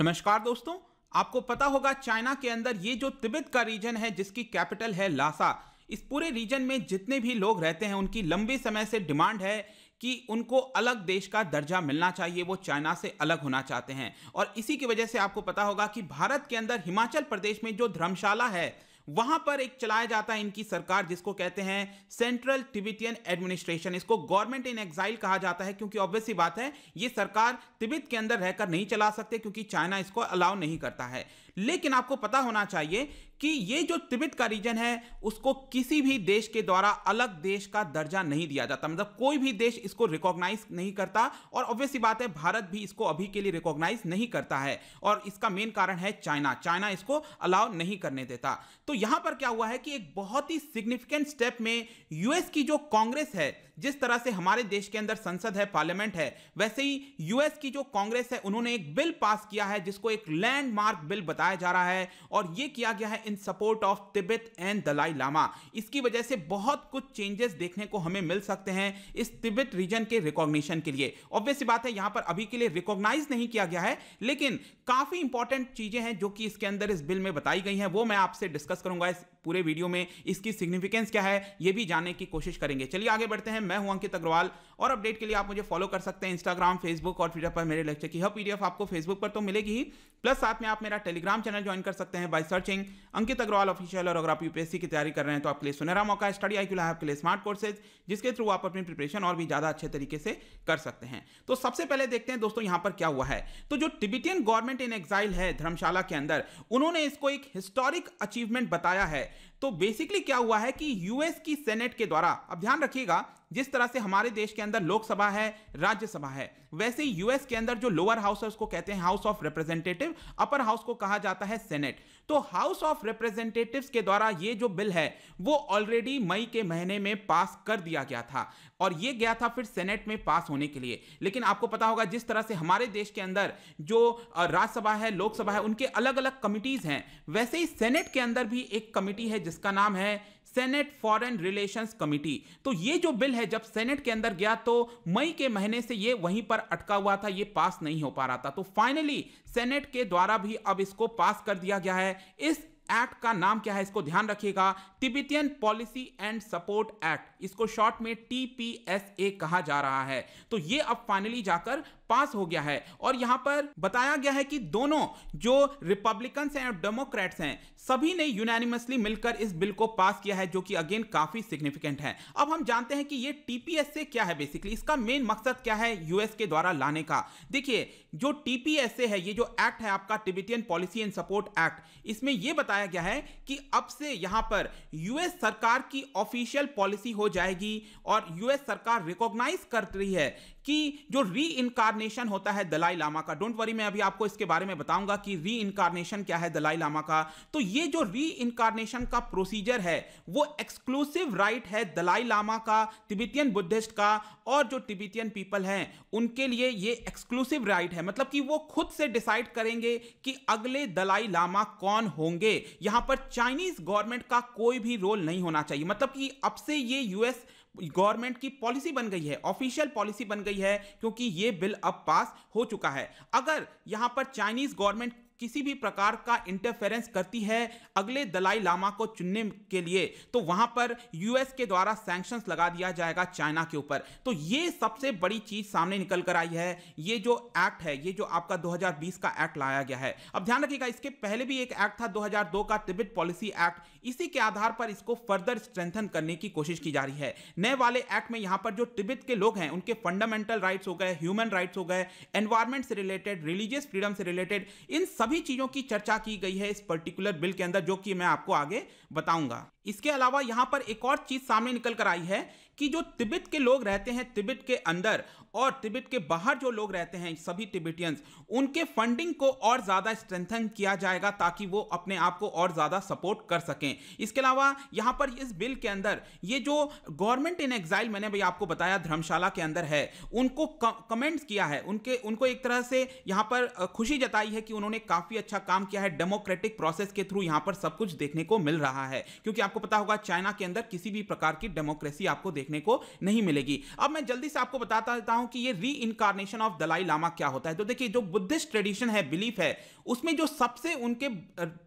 नमस्कार दोस्तों आपको पता होगा चाइना के अंदर ये जो तिब्बत का रीजन है जिसकी कैपिटल है लासा इस पूरे रीजन में जितने भी लोग रहते हैं उनकी लंबे समय से डिमांड है कि उनको अलग देश का दर्जा मिलना चाहिए वो चाइना से अलग होना चाहते हैं और इसी की वजह से आपको पता होगा कि भारत के अंदर हिमाचल प्रदेश में जो धर्मशाला है वहां पर एक चलाया जाता है इनकी सरकार जिसको कहते हैं सेंट्रल तिब्बतियन एडमिनिस्ट्रेशन इसको गवर्नमेंट इन एक्साइल कहा जाता है क्योंकि ऑब्वियस बात है ये सरकार तिब्बत के अंदर रहकर नहीं चला सकते क्योंकि चाइना इसको अलाउ नहीं करता है लेकिन आपको पता होना चाहिए कि ये जो तिब्बत का रीजन है उसको किसी भी देश के द्वारा अलग देश का दर्जा नहीं दिया जाता मतलब कोई भी देश इसको रिकॉग्नाइज नहीं करता और ऑब्वियस बात है भारत भी इसको अभी के लिए रिकॉग्नाइज नहीं करता है और इसका मेन कारण है चाइना चाइना इसको अलाउ नहीं करने देता तो यहां पर क्या हुआ है कि एक बहुत ही सिग्निफिकेंट स्टेप में यूएस की जो कांग्रेस है जिस तरह से हमारे देश के अंदर संसद है पार्लियामेंट है वैसे ही यूएस की जो कांग्रेस है उन्होंने एक बिल पास किया है जिसको एक लैंडमार्क बिल बताया बताया जा रहा है और ये किया गया है in support of Tibet and Dalai Lama इसकी वजह से बहुत कुछ चेंजेस देखने को हमें मिल सकते हैं इस तिब्बत रीजन के रिकॉग्निशन के लिए ऑब्वियस बात है यहां पर अभी के लिए रिकॉग्नाइज नहीं किया गया है लेकिन काफी इंपॉर्टेंट चीजें हैं जो कि इसके अंदर इस बिल में बताई गई हैं वो मैं आपसे डिस्कस करूंगा इस पूरे वीडियो में इसकी सिग्निफिकेंस क्या है ये भी जानने की कोशिश करेंगे चलिए आगे बढ़ते हैं मैं हूं अंकित अग्रवाल और अपडेट के लिए आप मुझे फॉलो कर सकते हैं इंस्टाग्राम फेसबुक और ट्विटर पर मेरे लेक्चर की हर पीडीएफ आपको फेसबुक पर तो मिलेगी ही प्लस साथ में आप मेरा टेलीग्राम टेलीग्राम चैनल ज्वाइन कर सकते हैं by searching Ankit Agarwal official और अगर आप यूपीएससी की तैयारी कर रहे हैं तो आपके लिए सुनहरा मौका है स्टडी आई है आपके लिए स्मार्ट कोर्सेज जिसके थ्रू आप अपनी प्रिपरेशन और भी ज़्यादा अच्छे तरीके से कर सकते हैं तो सबसे पहले देखते हैं दोस्तों यहां पर क्या हुआ है तो जो टिबिटियन गवर्नमेंट इन एक्साइल है धर्मशाला के अंदर उन्होंने इसको एक हिस्टोरिक अचीवमेंट बताया है तो बेसिकली क्या हुआ है कि यूएस की सेनेट के द्वारा अब ध्यान रखिएगा जिस तरह से हमारे देश के अंदर लोकसभा है राज्यसभा है वैसे ही यूएस के अंदर जो लोअर हाउस है उसको कहते हैं house of representative upper house को कहा जाता है सेनेट तो हाउस ऑफ रिप्रेजेंटेटिव के द्वारा ये जो बिल है वो ऑलरेडी मई के महीने में पास कर दिया गया था और ये गया था फिर सेनेट में पास होने के लिए लेकिन आपको पता होगा जिस तरह से हमारे देश के अंदर जो राज्यसभा है लोकसभा है उनके अलग अलग कमिटीज हैं वैसे ही सेनेट के अंदर भी एक कमिटी है जिसका नाम है सेनेट फॉरेन रिलेशंस कमिटी तो ये जो बिल है जब सेनेट के अंदर गया तो मई के महीने से ये वहीं पर अटका हुआ था ये पास नहीं हो पा रहा था तो फाइनली सेनेट के द्वारा भी अब इसको पास कर दिया गया है इस एक्ट का नाम क्या है इसको ध्यान रखिएगा Tibetan policy and support act इसको शॉर्ट में टीपीएसए कहा जा रहा है तो ये अब फाइनली जाकर पास हो गया है और यहां पर बताया गया है कि दोनों जो रिपब्लिकन हैं और डेमोक्रेट्स हैं सभी ने यूनानिमसली मिलकर इस बिल को पास किया है जो कि अगेन काफी सिग्निफिकेंट है अब हम जानते हैं कि ये टीपीएस से क्या है बेसिकली इसका मेन मकसद क्या है यूएस के द्वारा लाने का देखिए जो टीपीएसए है ये जो एक्ट है आपका Tibetan policy and support act इसमें यह बताया गया है कि अब से यहां पर यूएस सरकार की ऑफिशियल पॉलिसी हो जाएगी और यूएस सरकार रिकॉग्नाइज कर रही है कि जो री इनकार रीइनकारनेशन होता है दलाई लामा का डोंट वरी मैं अभी आपको इसके बारे में बताऊंगा कि रीइनकारनेशन क्या है दलाई लामा का तो ये जो रीइनकारनेशन का प्रोसीजर है वो एक्सक्लूसिव राइट right है दलाई लामा का तिबितियन बुद्धिस्ट का और जो तिबितियन पीपल हैं उनके लिए ये एक्सक्लूसिव राइट right है मतलब कि वो खुद से डिसाइड करेंगे कि अगले दलाई लामा कौन होंगे यहां पर चाइनीज गवर्नमेंट का कोई भी रोल नहीं होना चाहिए मतलब कि अब से ये यूएस गवर्नमेंट की पॉलिसी बन गई है ऑफिशियल पॉलिसी बन गई है क्योंकि ये बिल अब पास हो चुका है अगर यहां पर चाइनीज गवर्नमेंट किसी भी प्रकार का इंटरफेरेंस करती है अगले दलाई लामा को चुनने के लिए तो वहां पर यूएस के द्वारा सैंक्शंस लगा दिया जाएगा चाइना के ऊपर तो ये सबसे बड़ी चीज सामने निकल कर आई है ये जो एक्ट है ये जो आपका 2020 का एक्ट लाया गया है अब ध्यान रखिएगा इसके पहले भी एक एक्ट था दो का तिब्बत पॉलिसी एक्ट इसी के आधार पर इसको फर्दर स्ट्रेंथन करने की कोशिश की जा रही है नए वाले एक्ट में यहां पर जो तिब्बत के लोग हैं उनके फंडामेंटल राइट्स हो गए ह्यूमन राइट्स हो गए एनवायरमेंट से रिलेटेड रिलीजियस फ्रीडम से रिलेटेड इन सब सभी चीज़ों की चर्चा की गई है इस पर्टिकुलर बिल के अंदर जो कि मैं आपको आगे बताऊंगा इसके अलावा यहाँ पर एक और चीज़ सामने निकल कर आई है कि जो तिब्बत के लोग रहते हैं तिब्बत के अंदर और तिब्बत के बाहर जो लोग रहते हैं सभी तिब्बतियंस उनके फंडिंग को और ज़्यादा स्ट्रेंथन किया जाएगा ताकि वो अपने आप को और ज़्यादा सपोर्ट कर सकें इसके अलावा यहाँ पर इस बिल के अंदर ये जो गवर्नमेंट इन एग्जाइल मैंने भी आपको बताया धर्मशाला के अंदर है उनको कमेंट्स किया है उनके उनको एक तरह से यहाँ पर खुशी जताई है कि उन्होंने काफ़ी अच्छा काम किया है डेमोक्रेटिक प्रोसेस के थ्रू यहाँ पर सब कुछ देखने को मिल रहा है क्योंकि आपको आपको पता होगा चाइना के अंदर किसी भी प्रकार की डेमोक्रेसी आपको देखने को नहीं मिलेगी अब मैं जल्दी से आपको बताता देता हूं कि ये री इनकारनेशन ऑफ दलाई लामा क्या होता है तो देखिए जो बुद्धिस्ट ट्रेडिशन है बिलीफ है उसमें जो सबसे उनके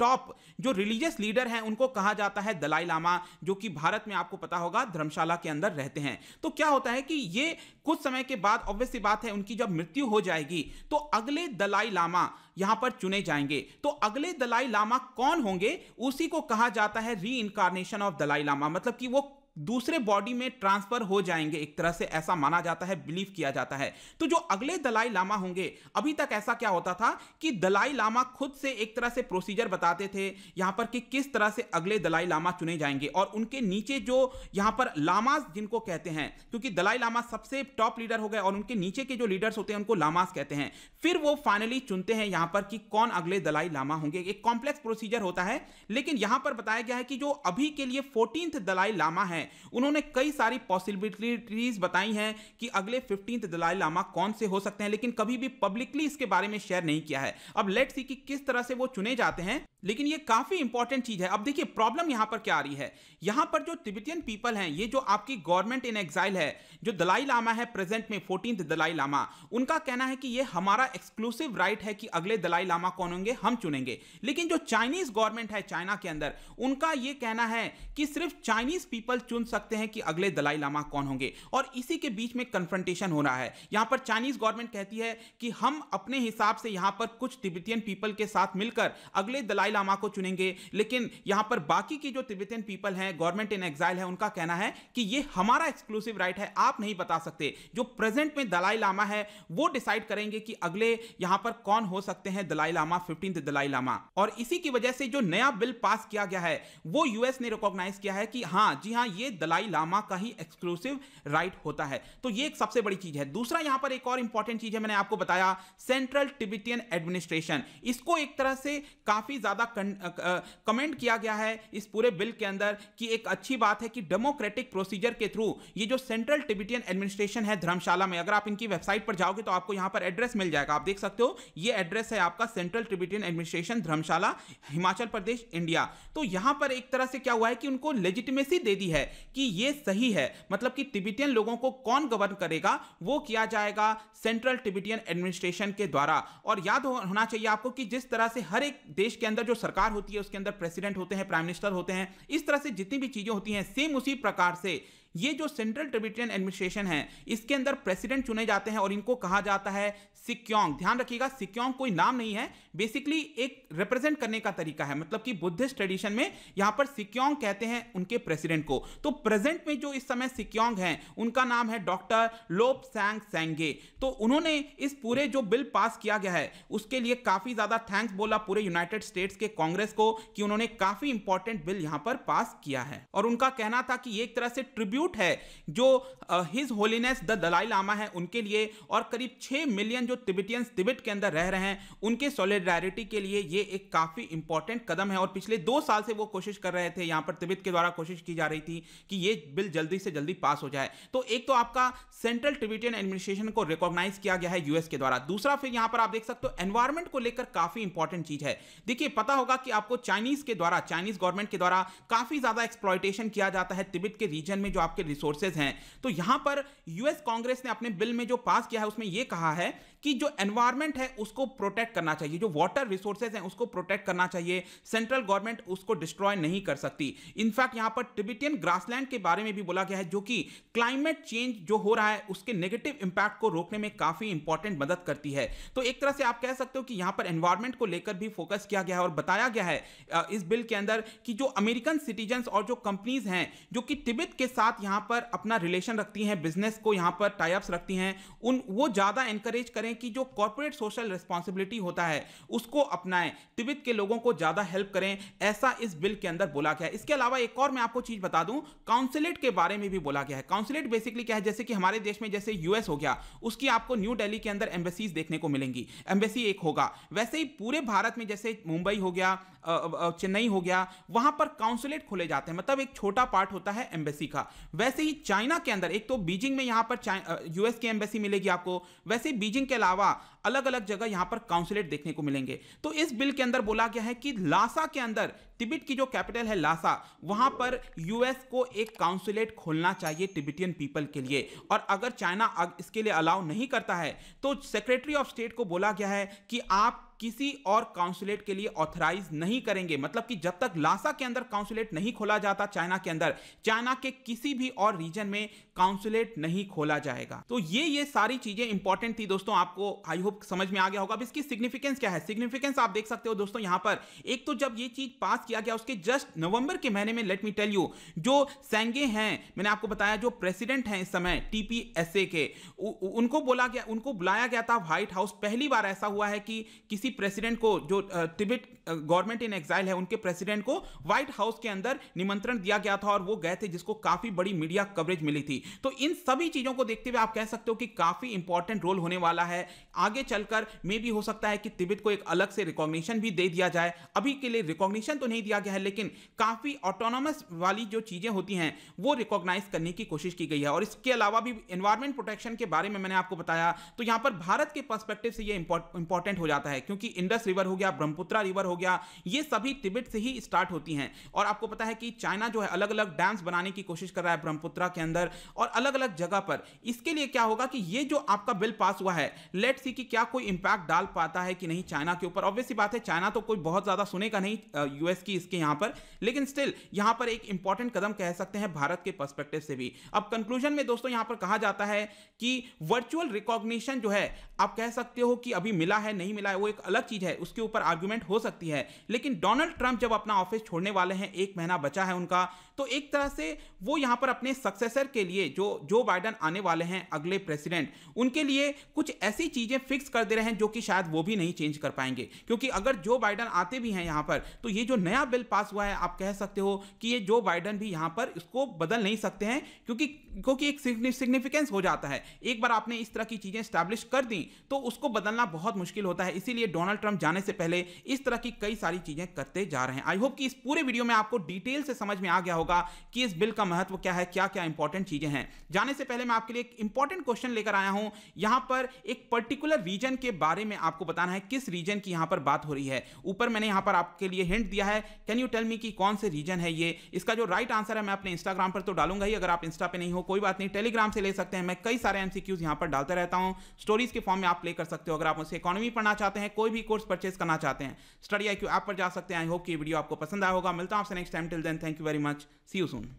टॉप जो रिलीजियस लीडर हैं उनको कहा जाता है दलाई लामा जो कि भारत में आपको पता होगा धर्मशाला के अंदर रहते हैं तो क्या होता है कि ये कुछ समय के बाद ऑब्वियसली बात है उनकी जब मृत्यु हो जाएगी तो अगले दलाई लामा यहां पर चुने जाएंगे तो अगले दलाई लामा कौन होंगे उसी को कहा जाता है री इनकारनेशन ऑफ दलाई लामा मतलब कि वो दूसरे बॉडी में ट्रांसफर हो जाएंगे एक तरह से ऐसा माना जाता है बिलीव किया जाता है तो जो अगले दलाई लामा होंगे अभी तक ऐसा क्या होता था कि दलाई लामा खुद से एक तरह से प्रोसीजर बताते थे यहां पर कि किस तरह से अगले दलाई लामा चुने जाएंगे और उनके नीचे जो यहां पर लामास जिनको कहते हैं क्योंकि दलाई लामा सबसे टॉप लीडर हो गए और उनके नीचे के जो लीडर्स होते हैं उनको लामास कहते हैं फिर वो फाइनली चुनते हैं यहां पर कि कौन अगले दलाई लामा होंगे एक कॉम्प्लेक्स प्रोसीजर होता है लेकिन यहां पर बताया गया है कि जो अभी के लिए फोर्टींथ दलाई लामा है हैं उन्होंने कई सारी पॉसिबिलिटीज बताई हैं कि अगले फिफ्टींथ दलाई लामा कौन से हो सकते हैं लेकिन कभी भी पब्लिकली इसके बारे में शेयर नहीं किया है अब लेट सी कि किस तरह से वो चुने जाते हैं लेकिन ये काफ़ी इंपॉर्टेंट चीज़ है अब देखिए प्रॉब्लम यहां पर क्या आ रही है यहां पर जो तिब्बतियन पीपल हैं ये जो आपकी गवर्नमेंट इन एग्जाइल है जो दलाई लामा है प्रेजेंट में फोर्टीन दलाई लामा उनका कहना है कि ये हमारा एक्सक्लूसिव राइट right है कि अगले दलाई लामा कौन होंगे हम चुनेंगे लेकिन जो चाइनीज गवर्नमेंट है चाइना के अंदर उनका यह कहना है कि सिर्फ चाइनीज पीपल चुन सकते हैं कि अगले दलाई लामा कौन होंगे और इसी के बीच में कन्फ्रंटेशन हो रहा है यहां पर चाइनीज गवर्नमेंट कहती है कि हम अपने हिसाब से यहां पर कुछ तिब्बतियन पीपल के साथ मिलकर अगले दलाई दलाई लामा को चुनेंगे लेकिन यहां पर बाकी की जो तिब्बतन पीपल हैं गवर्नमेंट इन एग्जाइल है उनका कहना है कि ये हमारा एक्सक्लूसिव राइट है आप नहीं बता सकते जो प्रेजेंट में दलाई लामा है वो डिसाइड करेंगे कि अगले यहां पर कौन हो सकते हैं दलाई लामा फिफ्टींथ दलाई लामा और इसी की वजह से जो नया बिल पास किया गया है वो यूएस ने रिकॉग्नाइज किया है कि हाँ जी हाँ ये दलाई लामा का ही एक्सक्लूसिव राइट होता है तो ये एक सबसे बड़ी चीज है दूसरा यहां पर एक और इंपॉर्टेंट चीज है मैंने आपको बताया सेंट्रल टिबिटियन एडमिनिस्ट्रेशन इसको एक तरह से काफी ज्यादा ज़्यादा कमेंट किया गया है इस पूरे बिल के अंदर कि एक अच्छी बात है कि डेमोक्रेटिक प्रोसीजर के थ्रू ये जो सेंट्रल टिबिटियन एडमिनिस्ट्रेशन है धर्मशाला में अगर आप इनकी वेबसाइट पर जाओगे तो आपको यहां पर एड्रेस मिल जाएगा आप देख सकते हो ये एड्रेस है आपका Central Tibetan Administration Dharamshala Himachal Pradesh India तो यहां पर एक तरह से क्या हुआ है कि उनको लेजिटिमेसी दे दी है कि ये सही है मतलब कि टिबिटियन लोगों को कौन गवर्न करेगा वो किया जाएगा सेंट्रल टिबिटियन एडमिनिस्ट्रेशन के द्वारा और याद होना चाहिए आपको कि जिस तरह से हर एक देश के अंदर जो सरकार होती है उसके अंदर प्रेसिडेंट होते हैं प्राइम मिनिस्टर होते हैं इस तरह से जितनी भी चीजें होती हैं सेम उसी प्रकार से ये जो सेंट्रल ट्रिब्यूटरियन एडमिनिस्ट्रेशन है इसके अंदर प्रेसिडेंट चुने जाते हैं और इनको कहा जाता है सिक्योंग ध्यान रखिएगा सिक्योंग कोई नाम नहीं है बेसिकली एक रिप्रेजेंट करने का तरीका है मतलब कि बुद्धिस्ट ट्रेडिशन में यहां पर सिक्योंग कहते हैं उनके प्रेसिडेंट को तो प्रेजेंट में जो इस समय सिक्योंग हैं उनका नाम है डॉक्टर लोप सैंग सेंगे तो उन्होंने इस पूरे जो बिल पास किया गया है उसके लिए काफी ज्यादा थैंक्स बोला पूरे यूनाइटेड स्टेट्स के कांग्रेस को कि उन्होंने काफी इंपॉर्टेंट बिल यहां पर पास किया है और उनका कहना था कि एक तरह से ट्रिब्यूट सैल्यूट है जो his holiness the Dalai Lama है उनके लिए और करीब छः मिलियन जो तिब्बतियंस तिबिट के अंदर रह रहे हैं उनके सॉलिडारिटी के लिए ये एक काफ़ी इंपॉर्टेंट कदम है और पिछले दो साल से वो कोशिश कर रहे थे यहाँ पर तिबित के द्वारा कोशिश की जा रही थी कि ये बिल जल्दी से जल्दी पास हो जाए तो एक तो आपका सेंट्रल टिबिटियन एडमिनिस्ट्रेशन को रिकॉग्नाइज किया गया है यूएस के द्वारा दूसरा फिर यहां पर आप देख सकते हो एनवायरमेंट को लेकर काफी इंपॉर्टेंट चीज है देखिए पता होगा कि आपको चाइनीज के द्वारा चाइनीज गवर्नमेंट के द्वारा काफी ज्यादा एक्सप्लॉयटेशन किया जाता है तिब्बत के रीजन में जो आपके रिसोर्सेज हैं तो यहाँ पर यूएस कांग्रेस ने अपने बिल में जो पास किया है उसमें यह कहा है कि जो एनवायरमेंट है उसको प्रोटेक्ट करना चाहिए जो वाटर रिसोर्सेज हैं उसको प्रोटेक्ट करना चाहिए सेंट्रल गवर्नमेंट उसको डिस्ट्रॉय नहीं कर सकती इनफैक्ट यहाँ पर टिबिटियन ग्रासलैंड के बारे में भी बोला गया है जो कि क्लाइमेट चेंज जो हो रहा है उसके नेगेटिव इंपैक्ट को रोकने में काफ़ी इंपॉर्टेंट मदद करती है तो एक तरह से आप कह सकते हो कि यहाँ पर एनवायरमेंट को लेकर भी फोकस किया गया है और बताया गया है इस बिल के अंदर कि जो अमेरिकन सिटीजन और जो कंपनीज हैं जो कि टिबित के साथ यहाँ पर अपना रिलेशन रखती हैं बिजनेस को यहाँ पर टाइप्स रखती हैं उन वो ज़्यादा इंकरेज करें करें कि जो कॉरपोरेट सोशल रिस्पॉन्सिबिलिटी होता है उसको अपनाएं तिब्बत के लोगों को ज़्यादा हेल्प करें ऐसा इस बिल के अंदर बोला गया है इसके अलावा एक और मैं आपको चीज़ बता दूं काउंसिलेट के बारे में भी बोला गया है काउंसिलेट बेसिकली क्या है जैसे कि हमारे देश में जैसे यूएस हो गया उसकी आपको न्यू डेली के अंदर एम्बेसीज देखने को मिलेंगी एम्बेसी एक होगा वैसे ही पूरे भारत में जैसे मुंबई हो गया चेन्नई हो गया वहां पर काउंसुलेट खोले जाते हैं मतलब एक छोटा पार्ट होता है एम्बेसी का वैसे ही चाइना के अंदर एक तो बीजिंग में यहां पर यूएस की एम्बेसी मिलेगी आपको वैसे ही बीजिंग के अलावा अलग अलग जगह यहाँ पर काउंसिलेट देखने को मिलेंगे तो इस बिल के अंदर बोला गया है कि लासा के अंदर तिबिट की जो कैपिटल है लासा वहां पर यूएस को एक काउंसिलेट खोलना चाहिए तिबिटियन पीपल के लिए और अगर चाइना इसके लिए अलाउ नहीं करता है तो सेक्रेटरी ऑफ स्टेट को बोला गया है कि आप किसी और काउंसुलेट के लिए ऑथराइज नहीं करेंगे मतलब कि जब तक लासा के अंदर काउंसुलेट नहीं खोला जाता चाइना के अंदर चाइना के किसी भी और रीजन में काउंसुलेट नहीं खोला जाएगा तो ये ये सारी चीजें इंपॉर्टेंट थी दोस्तों आपको आई होप को समझ में आ गया होगा अब इसकी सिग्निफिकेंस क्या है सिग्निफिकेंस आप देख सकते हो दोस्तों यहां पर एक तो जब ये चीज पास किया गया उसके जस्ट नवंबर के महीने में लेट मी टेल यू जो सेंगे हैं मैंने आपको बताया जो प्रेसिडेंट हैं इस समय टीपीएसए के उ, उनको बोला गया उनको बुलाया गया था व्हाइट हाउस पहली बार ऐसा हुआ है कि किसी प्रेसिडेंट को जो टिबेट गवर्नमेंट इन एक्साइल है उनके प्रेसिडेंट को व्हाइट हाउस के अंदर निमंत्रण दिया गया था और वो गए थे जिसको काफी बड़ी मीडिया कवरेज मिली थी तो इन सभी चीजों को देखते हुए आप कह सकते हो कि काफी इंपॉर्टेंट रोल होने वाला है आगे आगे चलकर मे भी हो सकता है कि तिब्बत को एक अलग से रिकॉग्निशन भी दे दिया जाए अभी के लिए रिकॉग्निशन तो नहीं दिया गया है लेकिन काफ़ी ऑटोनॉमस वाली जो चीज़ें होती हैं वो रिकॉग्नाइज करने की कोशिश की गई है और इसके अलावा भी इन्वायरमेंट प्रोटेक्शन के बारे में मैंने आपको बताया तो यहां पर भारत के पर्सपेक्टिव से यह इंपॉर्टेंट हो जाता है क्योंकि इंडस रिवर हो गया ब्रह्मपुत्रा रिवर हो गया ये सभी तिब्बत से ही स्टार्ट होती हैं और आपको पता है कि चाइना जो है अलग अलग डैम्स बनाने की कोशिश कर रहा है ब्रह्मपुत्रा के अंदर और अलग अलग जगह पर इसके लिए क्या होगा कि ये जो आपका बिल पास हुआ है लेट सी कि क्या कोई इंपैक्ट डाल पाता है कि नहीं चाइना के ऊपर ऑब्वियसली बात है चाइना तो कोई बहुत ज़्यादा सुनेगा नहीं यूएस की इसके यहां पर लेकिन स्टिल यहां पर एक इंपॉर्टेंट कदम कह सकते हैं भारत के पर्सपेक्टिव से भी अब कंक्लूजन में दोस्तों यहां पर कहा जाता है कि वर्चुअल रिकॉग्निशन जो है आप कह सकते हो कि अभी मिला है नहीं मिला है वो एक अलग चीज़ है उसके ऊपर आर्ग्यूमेंट हो सकती है लेकिन डोनाल्ड ट्रंप जब अपना ऑफिस छोड़ने वाले हैं एक महीना बचा है उनका तो एक तरह से वो यहां पर अपने सक्सेसर के लिए जो जो बाइडन आने वाले हैं अगले प्रेसिडेंट उनके लिए कुछ ऐसी चीज़ें फिक्स फिक्स कर दे रहे हैं जो कि शायद वो भी नहीं चेंज कर पाएंगे क्योंकि अगर जो बाइडन आते भी हैं यहां पर तो ये जो नया बिल पास हुआ है आप कह सकते हो कि ये जो बाइडन भी यहां पर इसको बदल नहीं सकते हैं क्योंकि क्योंकि एक सिग्निफिकेंस हो जाता है एक बार आपने इस तरह की चीज़ें स्टैब्लिश कर दी तो उसको बदलना बहुत मुश्किल होता है इसीलिए डोनाल्ड ट्रंप जाने से पहले इस तरह की कई सारी चीज़ें करते जा रहे हैं आई होप कि इस पूरे वीडियो में आपको डिटेल से समझ में आ गया होगा कि इस बिल का महत्व क्या है क्या क्या इंपॉर्टेंट चीज़ें हैं जाने से पहले मैं आपके लिए एक इंपॉर्टेंट क्वेश्चन लेकर आया हूं यहां पर एक पर्टिकुलर रीजन के बारे में आपको बताना है किस रीजन की यहां पर बात हो रही है ऊपर मैंने यहां पर आपके लिए हिंट दिया है कैन यू टेल मी कि कौन से रीजन है ये इसका जो राइट आंसर है मैं अपने इंस्टाग्राम पर तो डालूंगा ही अगर आप इंस्टा पे नहीं हो कोई बात नहीं टेलीग्राम से ले सकते हैं मैं कई सारे एमसीक्यूज यहां पर डालता रहता हूं स्टोरीज के फॉर्म में आप प्ले कर सकते हो अगर आप उसे इकोनॉमी पढ़ना चाहते हैं कोई भी कोर्स परचेस करना चाहते हैं स्टडी आई क्यू ऐप पर जा सकते हैं आई होप की वीडियो आपको पसंद आया होगा मिलता हूं आपसे next time till then thank you very much see you soon